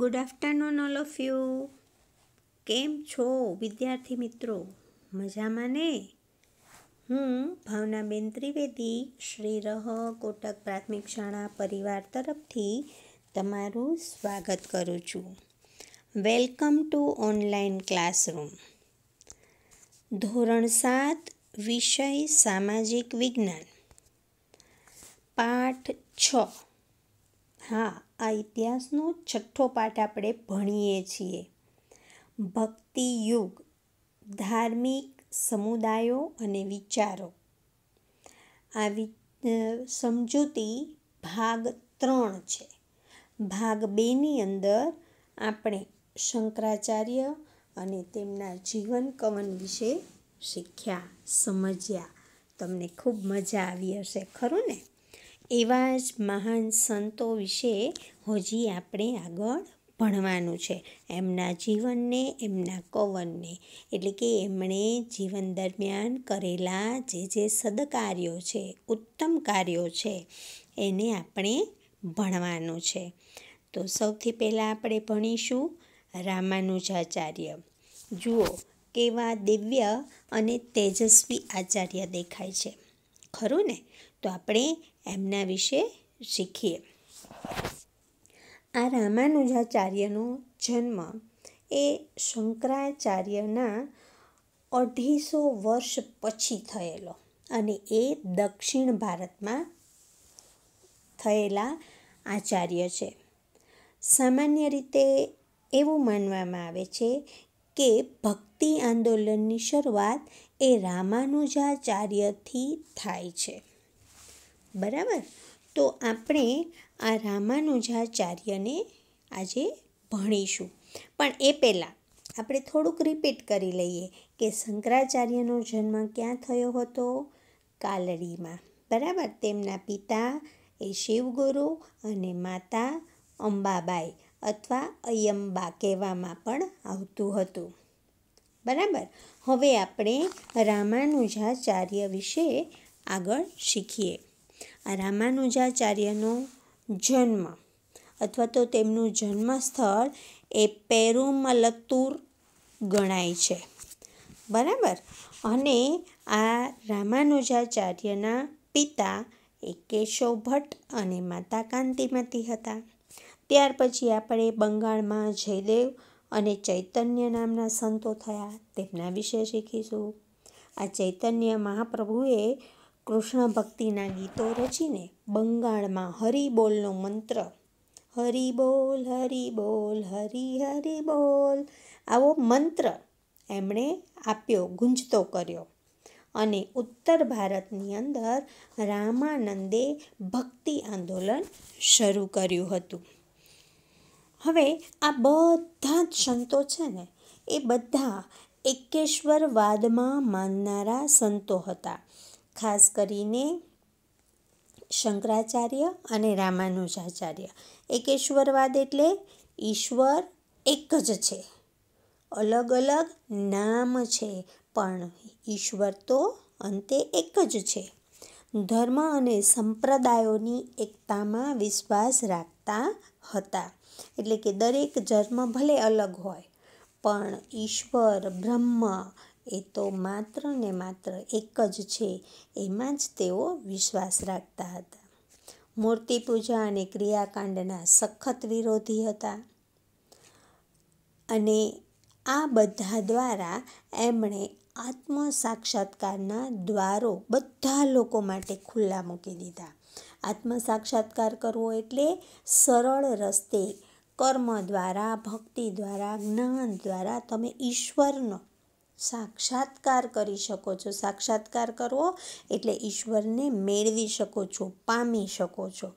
good afternoon all of you કેમ છો વિદ્યાર્થી મિત્રો મજામાં ને હું ભાવનાબેન ત્રિવેદી શ્રી રહ કોટક પ્રાથમિક શાળા પરિવાર તરફથી તમારું સ્વાગત કરું છું વેલકમ ટુ ઓનલાઈન ક્લાસરૂમ ધોરણ સાત વિષય સામાજિક વિજ્ઞાન પાઠ છ હા આ ઇતિહાસનો છઠ્ઠો પાઠ આપણે ભણીએ છીએ ભક્તિ યુગ ધાર્મિક સમુદાયો અને વિચારો આ સમજૂતી ભાગ ત્રણ છે ભાગ બેની અંદર આપણે શંકરાચાર્ય અને તેમના જીવન કવન વિશે શીખ્યા સમજ્યા તમને ખૂબ મજા આવી હશે ખરું ને એવા જ મહાન સંતો વિશે હજી આપણે આગળ ભણવાનું છે એમના જીવનને એમના કવનને એટલે કે એમણે જીવન દરમિયાન કરેલા જે જે સદકાર્યો છે ઉત્તમ કાર્યો છે એને આપણે ભણવાનું છે તો સૌથી પહેલાં આપણે ભણીશું રામાનુજાચાર્ય જુઓ કેવા દિવ્ય અને તેજસ્વી આચાર્ય દેખાય છે ખરું ને તો આપણે એમના વિશે શીખીએ આ રામાનુજાચાર્યનો જન્મ એ શંકરાચાર્યના અઢીસો વર્ષ પછી થયેલો અને એ દક્ષિણ ભારતમાં થયેલા આચાર્ય છે સામાન્ય રીતે એવું માનવામાં આવે છે કે ભક્તિ આંદોલનની શરૂઆત એ રામાનુજાચાર્યથી થાય છે બરાબર તો આપણે આ રામાનુજાચાર્યને આજે ભણીશું પણ એ પહેલાં આપણે થોડુંક રિપીટ કરી લઈએ કે શંકરાચાર્યનો જન્મ ક્યાં થયો હતો કાલડીમાં બરાબર તેમના પિતા એ શિવગુરુ અને માતા અંબાબાઈ અથવા અયંબા કહેવામાં પણ આવતું હતું બરાબર હવે આપણે રામાનુજાચાર્ય વિશે આગળ શીખીએ આ રામાનુજાચાર્યનો જન્મ અથવા તો તેમનું જન્મ સ્થળ એ પેરુમલત્તુર ગણાય છે બરાબર અને આ રામાનુજાચાર્યના પિતા એ કેશવ ભટ્ટ અને માતા કાંતિમતી હતા ત્યાર પછી આપણે બંગાળમાં જયદેવ અને ચૈતન્ય નામના સંતો થયા તેમના વિશે શીખીશું આ ચૈતન્ય મહાપ્રભુએ કૃષ્ણ ભક્તિના ગીતો રચીને બંગાળમાં હરિબોલનો મંત્ર હરિબોલ બોલ હરિ હરિ બોલ આવો મંત્ર એમણે આપ્યો ગુંજતો કર્યો અને ઉત્તર ભારતની અંદર રામાનંદે ભક્તિ આંદોલન શરૂ કર્યું હતું હવે આ બધા જ સંતો છે ને એ બધા એકેશ્વરવાદમાં માનનારા સંતો હતા ખાસ કરીને શંકરાચાર્ય અને રામાનુજાચાર્ય એકેશ્વરવાદ એટલે ઈશ્વર એક જ છે અલગ અલગ નામ છે પણ ઈશ્વર તો અંતે એક જ છે ધર્મ અને સંપ્રદાયોની એકતામાં વિશ્વાસ રાખતા હતા એટલે કે દરેક ધર્મ ભલે અલગ હોય પણ ઈશ્વર બ્રહ્મ એ તો માત્ર ને માત્ર એક જ છે એમાં જ તેઓ વિશ્વાસ રાખતા હતા મૂર્તિ પૂજા અને ક્રિયાકાંડના સખત વિરોધી હતા અને આ બધા દ્વારા એમણે આત્મ સાક્ષાત્કારના દ્વારો બધા લોકો માટે ખુલ્લા મૂકી દીધા આત્મ સાક્ષાત્કાર કરવો એટલે સરળ રસ્તે કર્મ દ્વારા ભક્તિ દ્વારા જ્ઞાન દ્વારા તમે ઈશ્વરનો સાક્ષાત્કાર કરી શકો છો સાક્ષાત્કાર કરવો એટલે ઈશ્વરને મેળવી શકો છો પામી શકો છો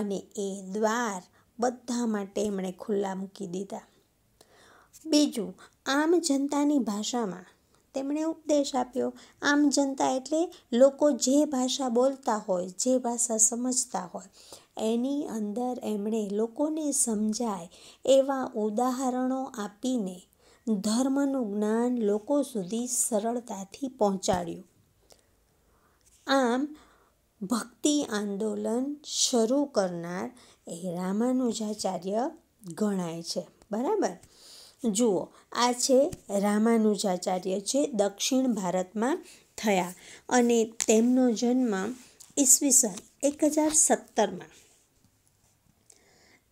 અને એ દ્વાર બધા માટે એમણે ખુલ્લા મૂકી દીધા બીજું આમ જનતાની ભાષામાં તેમણે ઉપદેશ આપ્યો આમ જનતા એટલે લોકો જે ભાષા બોલતા હોય જે ભાષા સમજતા હોય એની અંદર એમણે લોકોને સમજાય એવા ઉદાહરણો આપીને ધર્મનું જ્ઞાન લોકો સુધી સરળતાથી પહોંચાડ્યું આમ ભક્તિ આંદોલન શરૂ કરનાર એ રામાનુજાચાર્ય ગણાય છે બરાબર જુઓ આ છે રામાનુજાચાર્ય જે દક્ષિણ ભારતમાં થયા અને તેમનો જન્મ ઈસવીસન એક હજાર સત્તરમાં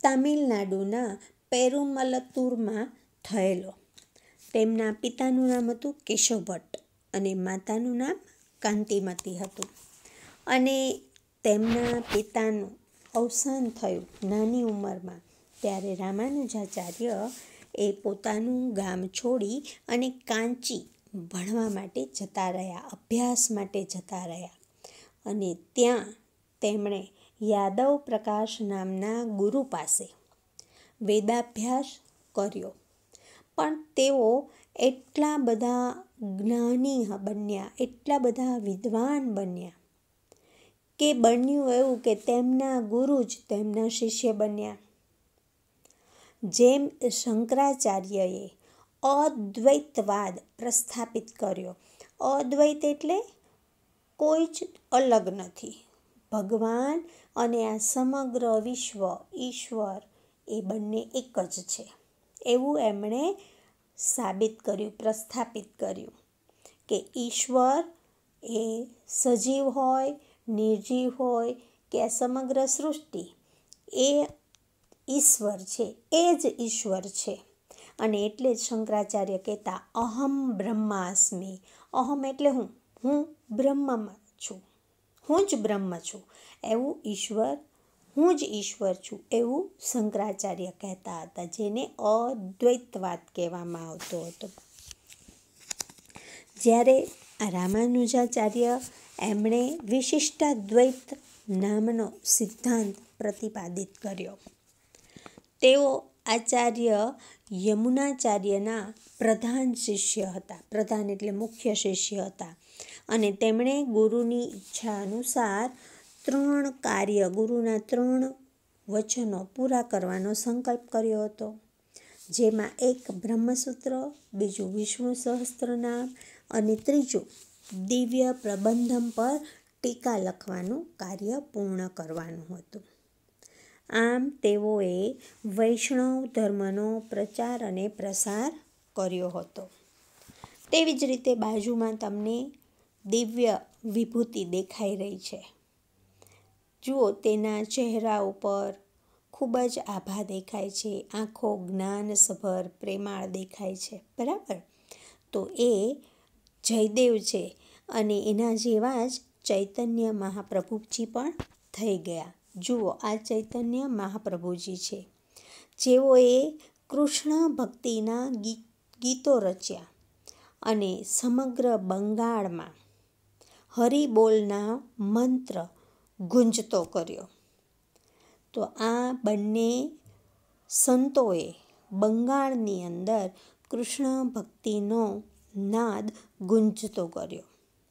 તામિલનાડુના પેરુમલતુરમાં થયેલો તેમના પિતાનું નામ હતું કેશવ ભટ્ટ અને માતાનું નામ કાંતિમતી હતું અને તેમના પિતાનું અવસાન થયું નાની ઉંમરમાં ત્યારે રામાનુજાચાર્ય એ પોતાનું ગામ છોડી અને કાંચી ભણવા માટે જતા રહ્યા અભ્યાસ માટે જતા રહ્યા અને ત્યાં તેમણે યાદવ પ્રકાશ નામના ગુરુ પાસે વેદાભ્યાસ કર્યો પણ તેઓ એટલા બધા જ્ઞાની બન્યા એટલા બધા વિદ્વાન બન્યા કે બન્યું એવું કે તેમના ગુરુ જ તેમના શિષ્ય બન્યા જેમ શંકરાચાર્યએ અદ્વૈતવાદ પ્રસ્થાપિત કર્યો અદ્વૈત એટલે કોઈ જ અલગ નથી ભગવાન અને આ સમગ્ર વિશ્વ ઈશ્વર એ બંને એક જ છે એવું એમણે સાબિત કર્યું પ્રસ્થાપિત કર્યું કે ઈશ્વર એ સજીવ હોય નિર્જીવ હોય કે સમગ્ર સૃષ્ટિ એ ઈશ્વર છે એ જ ઈશ્વર છે અને એટલે જ શંકરાચાર્ય કહેતા અહમ બ્રહ્માસ્મિ અહમ એટલે હું હું બ્રહ્મમાં છું હું જ બ્રહ્મ છું એવું ઈશ્વર હું જ ઈશ્વર છું એવું શંકરાચાર્ય કહેતા હતા જેને અદ્વૈતવાદ કહેવામાં આવતો હતો જ્યારે રામાનુજાચાર્ય એમણે વિશિષ્ટાદ્વૈત નામનો સિદ્ધાંત પ્રતિપાદિત કર્યો તેઓ આચાર્ય યમુનાચાર્યના પ્રધાન શિષ્ય હતા પ્રધાન એટલે મુખ્ય શિષ્ય હતા અને તેમણે ગુરુની ઈચ્છા અનુસાર ત્રણ કાર્ય ગુરુના ત્રણ વચનો પૂરા કરવાનો સંકલ્પ કર્યો હતો જેમાં એક બ્રહ્મસૂત્ર બીજું વિષ્ણુ સહસ્ત્રનામ અને ત્રીજું દિવ્ય પ્રબંધમ પર ટીકા લખવાનું કાર્ય પૂર્ણ કરવાનું હતું આમ તેઓએ વૈષ્ણવ ધર્મનો પ્રચાર અને પ્રસાર કર્યો હતો તેવી જ રીતે બાજુમાં તમને દિવ્ય વિભૂતિ દેખાઈ રહી છે જુઓ તેના ચહેરા ઉપર ખૂબ જ આભા દેખાય છે આંખો જ્ઞાનસભર પ્રેમાળ દેખાય છે બરાબર તો એ જયદેવ છે અને એના જેવા જ ચૈતન્ય મહાપ્રભુજી પણ થઈ ગયા જુઓ આ ચૈતન્ય મહાપ્રભુજી છે જેઓએ કૃષ્ણ ભક્તિના ગીત ગીતો રચ્યા અને સમગ્ર બંગાળમાં હરિબોલના મંત્ર ગુંજતો કર્યો તો આ બંને સંતોએ બંગાળની અંદર કૃષ્ણ ભક્તિનો નાદ ગુંજતો કર્યો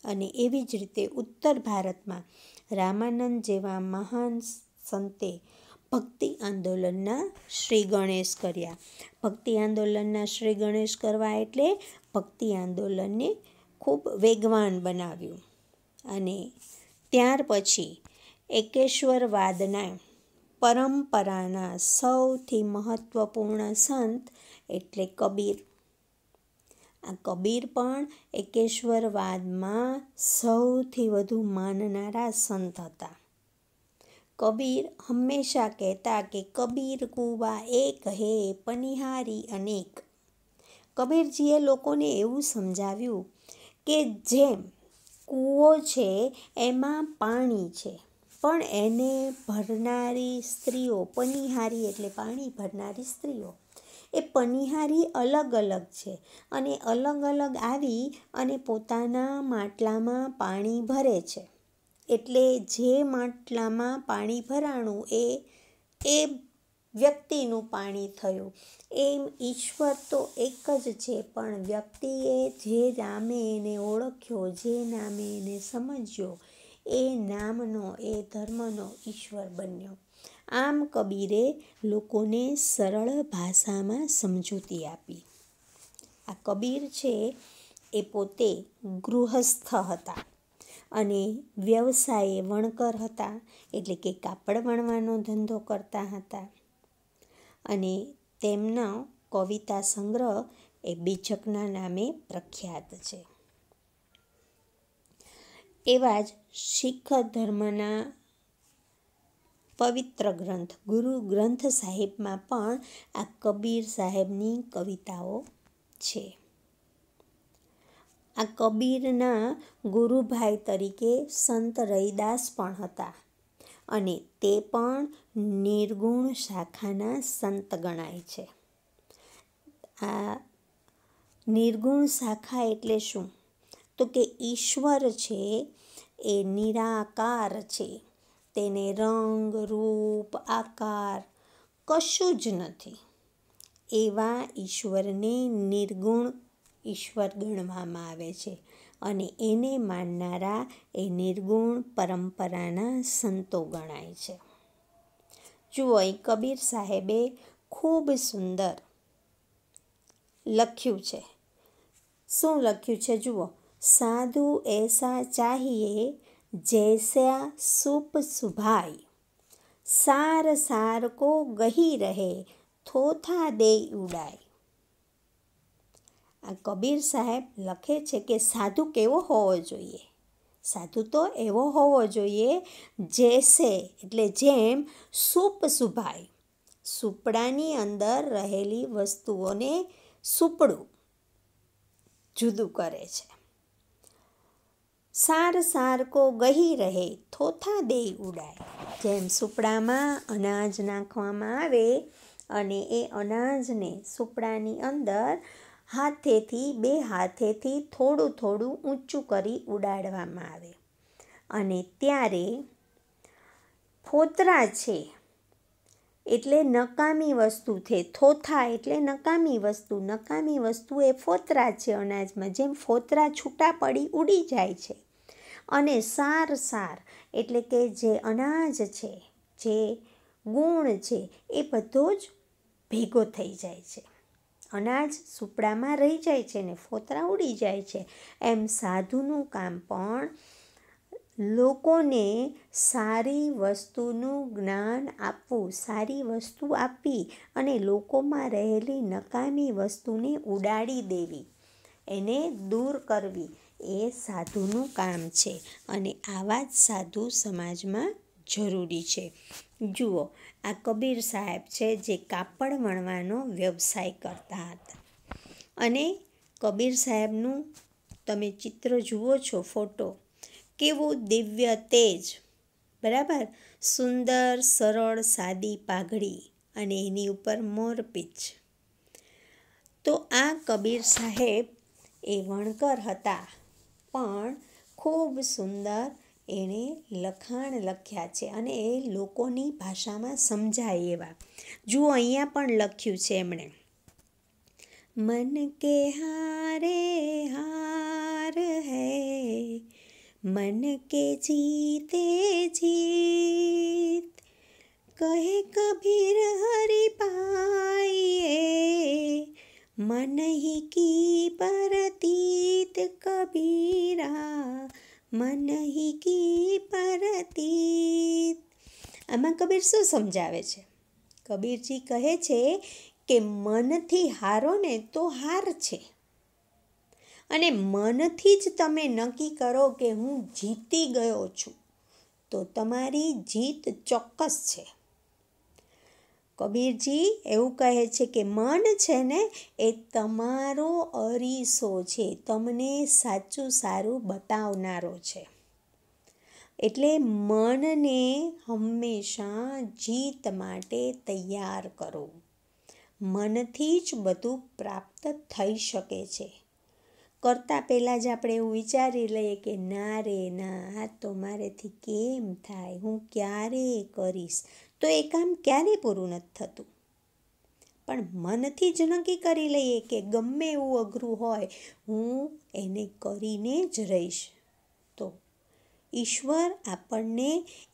અને એવી જ રીતે ઉત્તર ભારતમાં રામાનંદ જેવા મહાન સંતે ભક્તિ આંદોલનના શ્રી ગણેશ કર્યા ભક્તિ આંદોલનના શ્રી ગણેશ કરવા એટલે ભક્તિ આંદોલનને ખૂબ વેગવાન બનાવ્યું અને ત્યાર પછી એકેશ્વરવાદના પરંપરાના સૌથી મહત્ત્વપૂર્ણ સંત એટલે કબીર આ કબીર પણ એકેશ્વરવાદમાં સૌથી વધુ માનનારા સંત હતા કબીર હંમેશા કહેતા કે કબીર કુવા એક હે પનિહારી અનેક કબીરજીએ લોકોને એવું સમજાવ્યું કે જેમ કૂવો છે એમાં પાણી છે પણ એને ભરનારી સ્ત્રીઓ પનિહારી એટલે પાણી ભરનારી સ્ત્રીઓ એ પનિહારી અલગ અલગ છે અને અલગ અલગ આવી અને પોતાના માટલામાં પાણી ભરે છે એટલે જે માટલામાં પાણી ભરાણું એ એ વ્યક્તિનું પાણી થયું એમ ઈશ્વર તો એક જ છે પણ વ્યક્તિએ જે નામે એને ઓળખ્યો જે નામે એને સમજ્યો એ નામનો એ ધર્મનો ઈશ્વર બન્યો આમ કબીરે લોકોને સરળ ભાષામાં સમજૂતી આપી આ કબીર છે એ પોતે ગૃહસ્થ હતા અને વ્યવસાયે વણકર હતા એટલે કે કાપડ વણવાનો ધંધો કરતા હતા અને તેમનો કવિતા સંગ્રહ એ બીજકના નામે પ્રખ્યાત છે એવા જ શીખ ધર્મના પવિત્ર ગ્રંથ ગુરુ ગ્રંથ સાહેબમાં પણ આ કબીર સાહેબની કવિતાઓ છે આ કબીરના ગુરુભાઈ તરીકે સંત રૈદાસ પણ હતા અને તે પણ નિર્ગુણ શાખાના સંત ગણાય છે આ નિર્ગુણ શાખા એટલે શું તો કે ઈશ્વર છે એ નિરાકાર છે તેને રંગ રૂપ આકાર કશું જ નથી એવા ઈશ્વરને નિર્ગુણ ઈશ્વર ગણવામાં આવે છે અને એને માનનારા એ નિર્ગુણ પરંપરાના સંતો ગણાય છે જુઓ એ કબીર સાહેબે ખૂબ સુંદર લખ્યું છે શું લખ્યું છે જુઓ સાધુ એસા ચાહીએ જૈસા સુપ સુભાઈ સાર સારકો ગહી રહે થોથા દે ઉડાય આ કબીર સાહેબ લખે છે કે સાધુ કેવો હોવો જોઈએ સાધુ તો એવો હોવો જોઈએ જેસે એટલે જેમ સૂપ સુભાય સૂપડાની અંદર રહેલી વસ્તુઓને સૂપડું જુદું કરે છે સાર સારકો ગહી રહે થોથા દેય ઉડાય જેમ સુપડામાં અનાજ નાખવામાં આવે અને એ અનાજને સુપડાની અંદર હાથેથી બે હાથેથી થોડું થોડું ઊંચું કરી ઉડાડવામાં આવે અને ત્યારે ફોતરા છે એટલે નકામી વસ્તુ છે થોથા એટલે નકામી વસ્તુ નકામી વસ્તુ એ ફોતરા છે અનાજમાં જેમ ફોતરા છૂટા પડી ઉડી જાય છે અને સાર સાર એટલે કે જે અનાજ છે જે ગુણ છે એ બધો જ ભેગો થઈ જાય છે અનાજ સુપડામાં રહી જાય છે ને ફોતરા ઉડી જાય છે એમ સાધુનું કામ પણ લોકોને સારી વસ્તુનું જ્ઞાન આપવું સારી વસ્તુ આપી અને લોકોમાં રહેલી નકામી વસ્તુને ઉડાડી દેવી એને દૂર કરવી એ સાધુનું કામ છે અને આવા જ સાધુ સમાજમાં જરૂરી છે જુઓ આ કબીર સાહેબ છે જે કાપડ વણવાનો વ્યવસાય કરતા હતા અને કબીર સાહેબનું તમે ચિત્ર જુઓ છો ફોટો કેવો દિવ્ય તેજ બરાબર સુંદર સરળ સાદી પાઘડી અને એની ઉપર મોરપીચ તો આ કબીર સાહેબ એ વણકર હતા પણ ખૂબ સુંદર એણે લખાણ લખ્યા છે અને એ લોકોની ભાષામાં સમજાય એવા જુઓ અહીંયા પણ લખ્યું છે એમણે મન કે હારે હાર હૈ મન કે જીતે જીત કહે કબીર હરી પાઈએ मन ही की परतीत कबीरा मन ही કી પરતીત આમાં કબીર શું સમજાવે છે કબીરજી કહે છે કે મનથી હારો ને તો હાર છે અને મનથી જ તમે નક્કી કરો કે હું જીતી ગયો છું તો તમારી જીત ચોક્કસ છે કબીરજી એવું કહે છે કે મન છે ને એ તમારો અરીસો છે તમને સાચું સારું બતાવનારો છે એટલે મનને હંમેશા જીત માટે તૈયાર કરો મનથી જ બધું પ્રાપ્ત થઈ શકે છે કરતાં પહેલાં જ આપણે એવું વિચારી લઈએ કે ના રે ના આ તો મારેથી કેમ થાય હું ક્યારે કરીશ તો એ કામ ક્યારેય પૂરું નથી થતું પણ મનથી જ નક્કી કરી લઈએ કે ગમે એવું અઘરું હોય હું એને કરીને જ રહીશ તો ઈશ્વર આપણને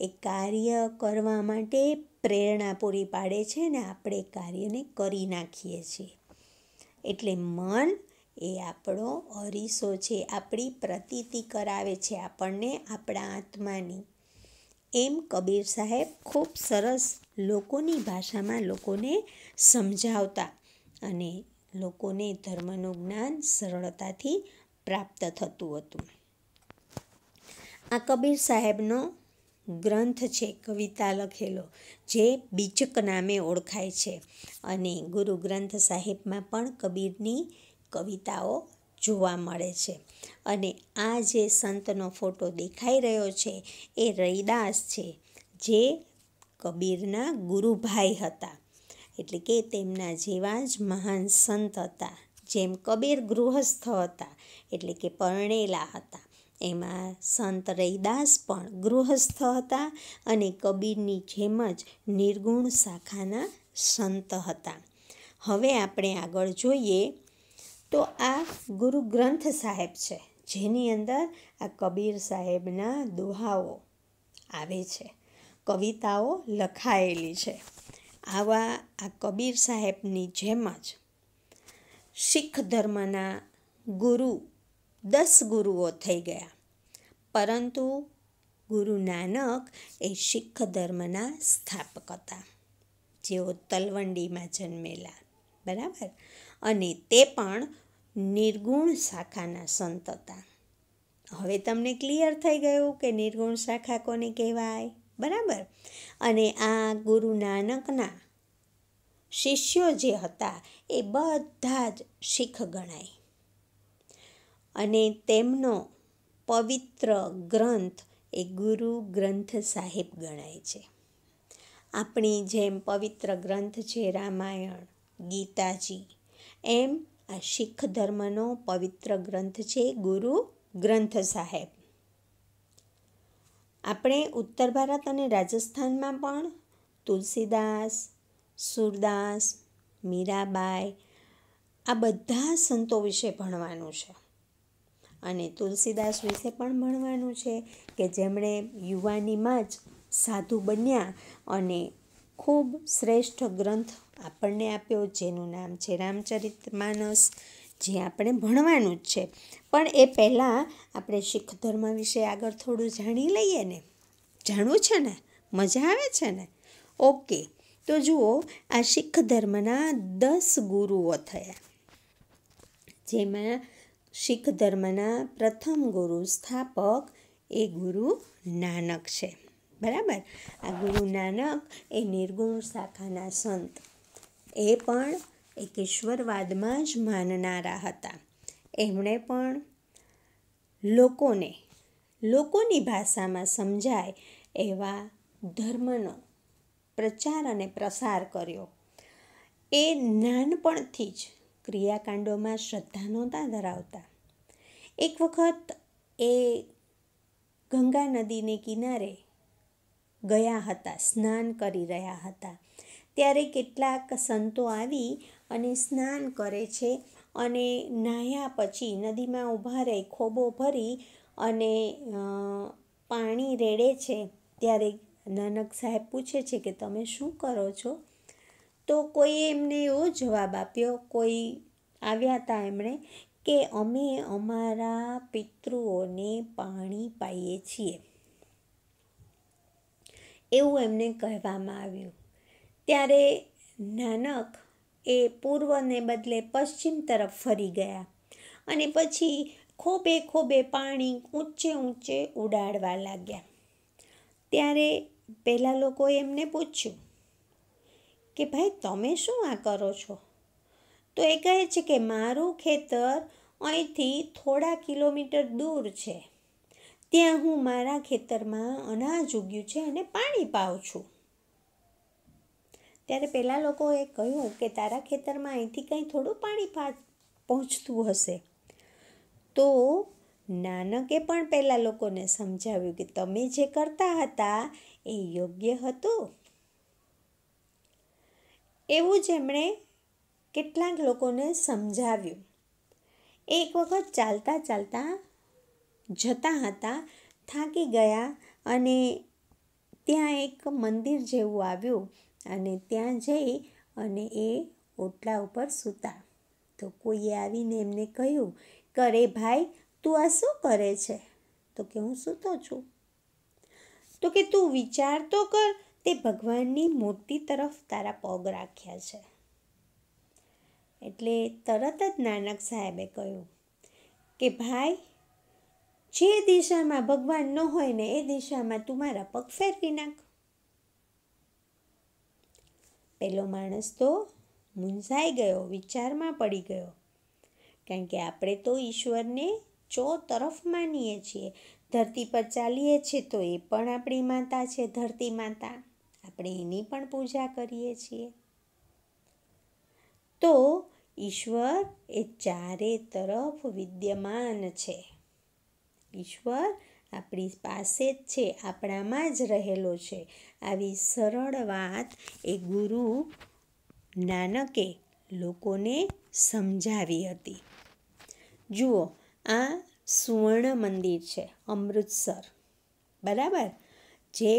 એ કાર્ય કરવા માટે પ્રેરણા પૂરી પાડે છે ને આપણે કાર્યને કરી નાખીએ છીએ એટલે મન એ આપણો અરીસો છે આપણી પ્રતીતિ કરાવે છે આપણને આપણા આત્માની એમ કબીર સાહેબ ખૂબ સરસ લોકોની ભાષામાં લોકોને સમજાવતા અને લોકોને ધર્મનું જ્ઞાન સરળતાથી પ્રાપ્ત થતું હતું આ કબીર સાહેબનો ગ્રંથ છે કવિતા લખેલો જે બીચક નામે ઓળખાય છે અને ગુરુ ગ્રંથ સાહેબમાં પણ કબીરની કવિતાઓ જોવા મળે છે અને આ જે સંતનો ફોટો દેખાઈ રહ્યો છે એ રૈદાસ છે જે કબીરના ગુરુભાઈ હતા એટલે કે તેમના જેવા જ મહાન સંત હતા જેમ કબીર ગૃહસ્થ હતા એટલે કે પરણેલા હતા એમાં સંત રૈદાસ પણ ગૃહસ્થ હતા અને કબીરની જેમ જ નિર્ગુણ શાખાના સંત હતા હવે આપણે આગળ જોઈએ તો આ ગુરુ ગ્રંથ સાહેબ છે જેની અંદર આ કબીર સાહેબના દોહાઓ આવે છે કવિતાઓ લખાયેલી છે આવા આ કબીર સાહેબની જેમ જ શીખ ધર્મના ગુરુ દસ ગુરુઓ થઈ ગયા પરંતુ ગુરુ નાનક એ શીખ ધર્મના સ્થાપક હતા જેઓ તલવંડીમાં જન્મેલા બરાબર અને તે પણ નિર્ગુણ શાખાના સંત હતા હવે તમને ક્લિયર થઈ ગયું કે નિર્ગુણ શાખા કોને કહેવાય બરાબર અને આ ગુરુ નાનકના શિષ્યો જે હતા એ બધા જ શીખ ગણાય અને તેમનો પવિત્ર ગ્રંથ એ ગુરુ ગ્રંથ સાહેબ ગણાય છે આપણી જેમ પવિત્ર ગ્રંથ છે રામાયણ ગીતાજી એમ આ શીખ ધર્મનો પવિત્ર ગ્રંથ છે ગુરુ ગ્રંથ સાહેબ આપણે ઉત્તર ભારત અને રાજસ્થાનમાં પણ તુલસીદાસ સુરદાસ મીરાબાઈ આ બધા સંતો વિશે ભણવાનું છે અને તુલસીદાસ વિશે પણ ભણવાનું છે કે જેમણે યુવાનીમાં જ સાધુ બન્યા અને ખૂબ શ્રેષ્ઠ ગ્રંથ આપણને આપ્યો જેનું નામ છે રામચરિત માનસ જે આપણે ભણવાનું જ છે પણ એ પહેલાં આપણે શીખ ધર્મ વિશે આગળ થોડું જાણી લઈએ ને જાણવું છે ને મજા આવે છે ને ઓકે તો જુઓ આ શીખ ધર્મના દસ ગુરુઓ થયા જેમાં શીખ ધર્મના પ્રથમ ગુરુ સ્થાપક એ ગુરુ નાનક છે બરાબર આ ગુરુ નાનક એ નિર્ગુણ શાખાના સંત એ પણ એક ઈશ્વરવાદમાં જ માનનારા હતા એમણે પણ લોકોને લોકોની ભાષામાં સમજાય એવા ધર્મનો પ્રચાર અને પ્રસાર કર્યો એ નાનપણથી જ ક્રિયાકાંડોમાં શ્રદ્ધા નહોતા ધરાવતા એક વખત એ ગંગા નદીને કિનારે ગયા હતા સ્નાન કરી રહ્યા હતા ત્યારે કેટલાક સંતો આવી અને સ્નાન કરે છે અને નાહ્યા પછી નદીમાં ઊભા રહી ખોબો ભરી અને પાણી રેડે છે ત્યારે નાનક સાહેબ પૂછે છે કે તમે શું કરો છો તો કોઈએ એમને એવો જવાબ આપ્યો કોઈ આવ્યા હતા એમણે કે અમે અમારા પિતૃઓને પાણી પાઈએ છીએ એવું એમને કહેવામાં આવ્યું ત્યારે નાનક એ પૂર્વને બદલે પશ્ચિમ તરફ ફરી ગયા અને પછી ખોબે ખોબે પાણી ઊંચે ઊંચે ઉડાડવા લાગ્યા ત્યારે પહેલાં લોકોએ એમને પૂછ્યું કે ભાઈ તમે શું આ કરો છો તો એ કહે છે કે મારું ખેતર અહીંથી થોડા કિલોમીટર દૂર છે ત્યાં હું મારા ખેતરમાં અનાજ ઉગ્યું છે અને પાણી પાઉં છું ત્યારે પહેલાં લોકોએ કહ્યું કે તારા ખેતરમાં અહીંથી કંઈ થોડું પાણી પહોંચતું હશે તો નાનકે પણ પહેલાં લોકોને સમજાવ્યું કે તમે જે કરતા હતા એ યોગ્ય હતું એવું જ એમણે કેટલાક લોકોને સમજાવ્યું એક વખત ચાલતા ચાલતા જતા હતા થાકી ગયા અને ત્યાં એક મંદિર જેવું આવ્યું અને ત્યાં જઈ અને એ ઓટલા ઉપર સૂતા તો કોઈએ આવીને એમને કહ્યું કરે ભાઈ તું આ શું કરે છે તો કે હું સૂતો છું તો કે તું વિચાર તો કર તે ભગવાનની મૂર્તિ તરફ તારા પગ રાખ્યા છે એટલે તરત જ નાનક સાહેબે કહ્યું કે ભાઈ જે દિશામાં ભગવાન ન હોય ને એ દિશામાં તું મારા પગ ફેરવી નાખ પેલો માણસ તો મુંઝાઈ ગયો વિચારમાં પડી ગયો કારણ કે આપણે તો ઈશ્વરને ચો તરફ માનીએ છીએ ધરતી પર ચાલીએ છીએ તો એ પણ આપણી માતા છે ધરતી માતા આપણે એની પણ પૂજા કરીએ છીએ તો ઈશ્વર એ ચારે તરફ વિદ્યમાન છે ઈશ્વર આપણી પાસે જ છે આપણામાં જ રહેલો છે આવી સરળ વાત એ ગુરુ નાનકે લોકોને સમજાવી હતી જુઓ આ સુવર્ણ મંદિર છે અમૃતસર બરાબર જે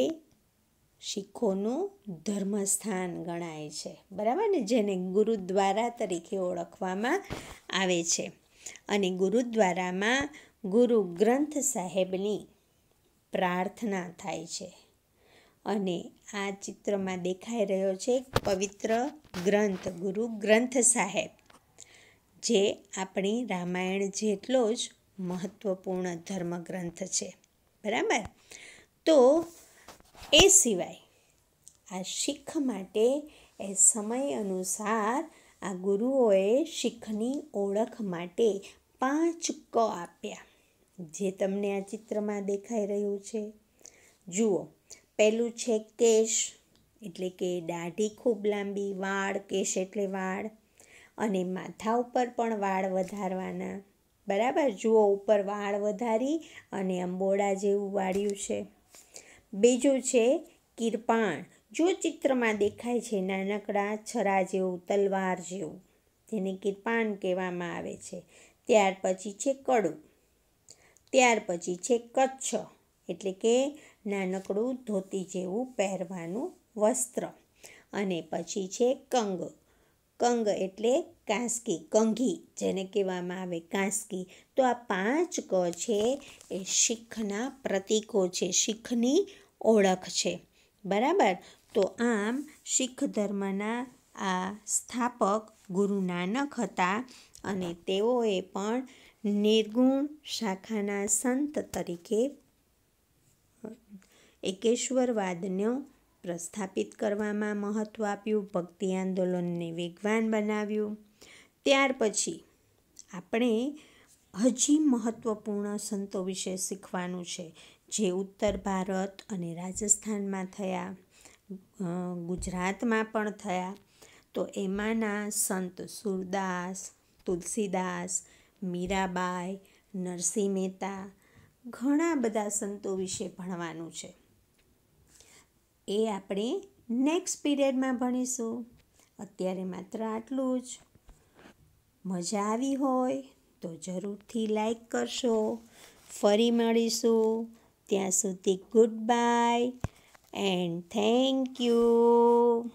શીખોનું ધર્મસ્થાન ગણાય છે બરાબર ને જેને ગુરુદ્વારા તરીકે ઓળખવામાં આવે છે અને ગુરુદ્વારામાં ગુરુ ગ્રંથ સાહેબની પ્રાર્થના થાય છે અને આ ચિત્રમાં દેખાઈ રહ્યો છે પવિત્ર ગ્રંથ ગુરુ ગ્રંથ સાહેબ જે આપણી રામાયણ જેટલો જ મહત્વપૂર્ણ ધર્મગ્રંથ છે બરાબર તો એ સિવાય આ શીખ માટે એ સમય અનુસાર આ ગુરુઓએ શીખની ઓળખ માટે પાંચ ક આપ્યા જે તમને આ ચિત્રમાં દેખાઈ રહ્યું છે જુઓ પહેલું છે કેશ એટલે કે દાઢી ખૂબ લાંબી વાળ કેશ એટલે વાળ અને માથા ઉપર પણ વાળ વધારવાના બરાબર જુઓ ઉપર વાળ વધારી અને અંબોડા જેવું વાળ્યું છે બીજું છે કિરપાણ જો ચિત્રમાં દેખાય છે નાનકડા છરા જેવું તલવાર જેવું જેને કિરપાણ કહેવામાં આવે છે ત્યાર પછી છે કડું ત્યાર પછી છે કચ્છ એટલે કે નાનકડું ધોતી જેવું પહેરવાનું વસ્ત્ર અને પછી છે કંગ કંગ એટલે કાંસકી કંઘી જેને કહેવામાં આવે કાંસકી તો આ પાંચ ક છે એ શીખના પ્રતીકો છે શીખની ઓળખ છે બરાબર તો આમ શીખ ધર્મના આ સ્થાપક ગુરુ નાનક હતા અને તેઓએ પણ નિર્ગુણ શાખાના સંત તરીકે એકેશ્વરવાદને પ્રસ્થાપિત કરવામાં મહત્ત્વ આપ્યું ભક્તિ આંદોલનને વેગવાન બનાવ્યું ત્યાર પછી આપણે હજી મહત્ત્વપૂર્ણ સંતો વિશે શીખવાનું છે જે ઉત્તર ભારત અને રાજસ્થાનમાં થયા ગુજરાતમાં પણ થયા તો એમાંના સંત સુરદાસ તુલસીદાસ મીરાબાઈ નરસિંહ મહેતા ઘણા બધા સંતો વિશે ભણવાનું છે એ આપણે નેક્સ્ટ પીરિયડમાં ભણીશું અત્યારે માત્ર આટલું જ મજા આવી હોય તો જરૂરથી લાઈક કરશો ફરી મળીશું ત્યાં સુધી goodbye and thank you